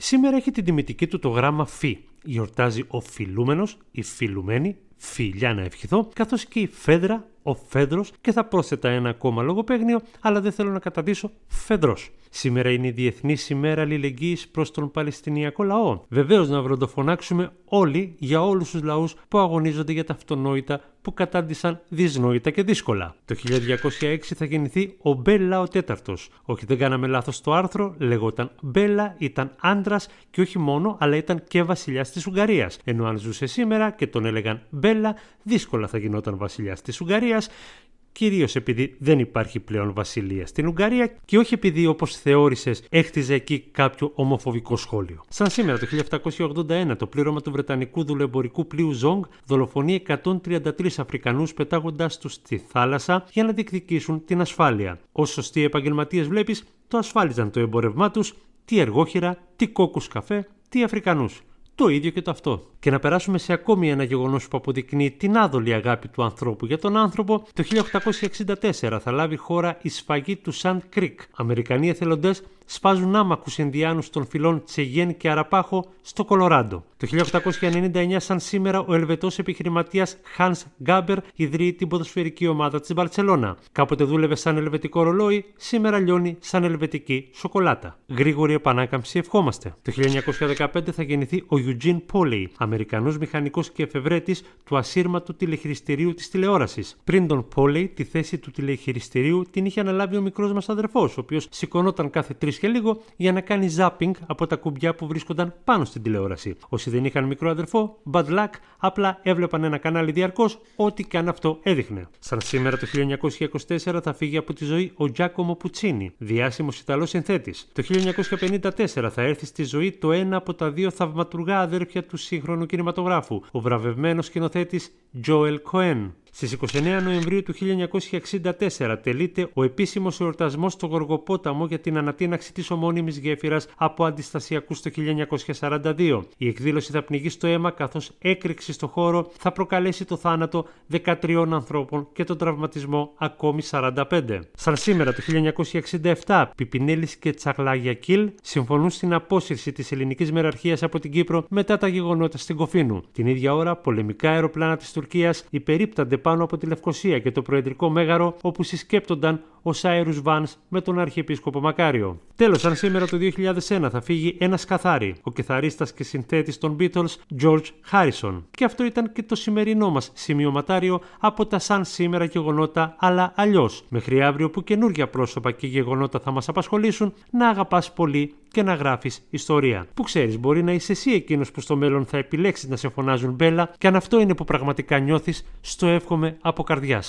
Σήμερα έχει την τιμητική του το γράμμα Φι. Γιορτάζει ο φιλούμενος, η φιλουμένη, φιλιά να ευχηθώ, καθώς και η Φέδρα, ο Φέδρος και θα πρόσθετα ένα ακόμα λογοπαίγνιο, αλλά δεν θέλω να καταδύσω Φέδρος. Σήμερα είναι η Διεθνής ημέρα αλληλεγγύης προς τον Παλαιστινιακό λαό. Βεβαίως να βροντοφωνάξουμε όλοι για όλους τους λαούς που αγωνίζονται για τα αυτονόητα που κατάντησαν δυσνόητα και δύσκολα. Το 1206 θα γεννηθεί ο Μπέλλα ο Τέταρτος. Όχι, δεν κάναμε λάθος το άρθρο, λεγόταν Μπέλα, ήταν άντρας και όχι μόνο, αλλά ήταν και βασιλιάς της Ουγγαρίας. Ενώ αν ζούσε σήμερα και τον έλεγαν Μπέλα, δύσκολα θα γινόταν βασιλιάς της Ουγγαρίας κυρίως επειδή δεν υπάρχει πλέον βασιλεία στην Ουγγαρία και όχι επειδή όπως θεώρησες έχτιζε εκεί κάποιο ομοφοβικό σχόλιο. Σαν σήμερα το 1781 το πλήρωμα του Βρετανικού δουλεμπορικού πλοίου Ζόγκ δολοφονεί 133 Αφρικανούς πετάγοντάς τους στη θάλασσα για να διεκδικήσουν την ασφάλεια. Όσο σωστοί επαγγελματίες, βλέπεις το ασφάλιζαν το εμπορευμά τους, τι εργόχειρα, τι κόκκους καφέ, τι Αφρικανούς το ίδιο και το αυτό. Και να περάσουμε σε ακόμη ένα γεγονός που αποδεικνύει την άδολη αγάπη του ανθρώπου για τον άνθρωπο, το 1864 θα λάβει χώρα η σφαγή του Σαντ Κρίκ. Αμερικανοί εθελοντές σπάζουν άμακους Ινδιάνους των φυλών Τσεγέν και Αραπάχο στο Κολοράντο. Το 1899 σαν σήμερα ο Ελβετός επιχειρηματίας Hans Γκάμπερ ιδρύει την ποδοσφαιρική ομάδα της Μπαρσελώνα. Κάποτε δούλευε σαν ελβετικό ρολόι, σήμερα λιώνει σαν ελβετική σοκολάτα. Γρήγορη επανάκαμψη ευχόμαστε. Το 1915 θα γεννηθεί ο Eugene Poley, Αμερικανός μηχανικός και εφευρέτης του ασύρματου τηλεχειριστηρίου της τηλεόρασης. Πριν τον Poley, τη θέση του τηλεχειριστηρίου την είχε αναλάβει ο μικρός μας αδερφός, ο οποίος σηκωνόταν κάθε τρεις και λίγο για να κάνει ζάπινγκ από τα κουμπιά που βρίσκονταν πάνω στην τηλεόραση. Όσοι δεν είχαν μικρό αδερφό, bad luck, απλά έβλεπαν ένα κανάλι διαρκώς, ό,τι και αν αυτό έδειχνε. Σαν σήμερα το 1924 θα φύγει από τη ζωή ο Τζάκομο Πουτσίνη, διάσημος Ιταλός συνθέτης. Το 1954 θα έρθει στη ζωή το ένα από τα δύο θαυματουργά αδέρφια του σύγχρονου κινηματογράφου, ο βραβευμένος σκηνοθέτης Τζόελ Κοέν. Στι 29 Νοεμβρίου του 1964 τελείται ο επίσημος εορτασμός στο Γοργοπόταμο για την ανατείναξη της ομώνυμης γέφυρας από αντιστασιακούς το 1942. Η εκδήλωση θα πνιγεί στο αίμα καθώς έκρηξη στο χώρο θα προκαλέσει το θάνατο 13 ανθρώπων και τον τραυματισμό ακόμη 45. Σαν σήμερα το 1967, Πιπινέλης και Κιλ συμφωνούν στην απόσυρση της ελληνικής μεραρχίας από την Κύπρο μετά τα γεγονότα στην Κοφίνου. Την ίδια ώρα, πολεμικά αεροπλάνα της Τουρκίας υπερίπτανται πάνω από τη Λευκοσία και το προεδρικό μέγαρο όπου συσκέπτονταν ο Σάιρους Βαν με τον Αρχιεπίσκοπο Μακάριο. Τέλος, αν σήμερα το 2001 θα φύγει ένας καθάρι, ο κεθαρίστα και συνθέτης των Beatles George Harrison. Και αυτό ήταν και το σημερινό μας σημειωματάριο από τα σαν σήμερα γεγονότα, αλλά αλλιώς. Μέχρι αύριο που καινούργια πρόσωπα και γεγονότα θα μας απασχολήσουν, να αγαπάς πολύ και να γράφεις ιστορία. Που ξέρεις, μπορεί να είσαι εσύ εκείνος που στο μέλλον θα επιλέξεις να σε φωνάζουν μπέλα, και αν αυτό είναι που πραγματικά νιώθεις, στο εύχομαι από καρδιάς.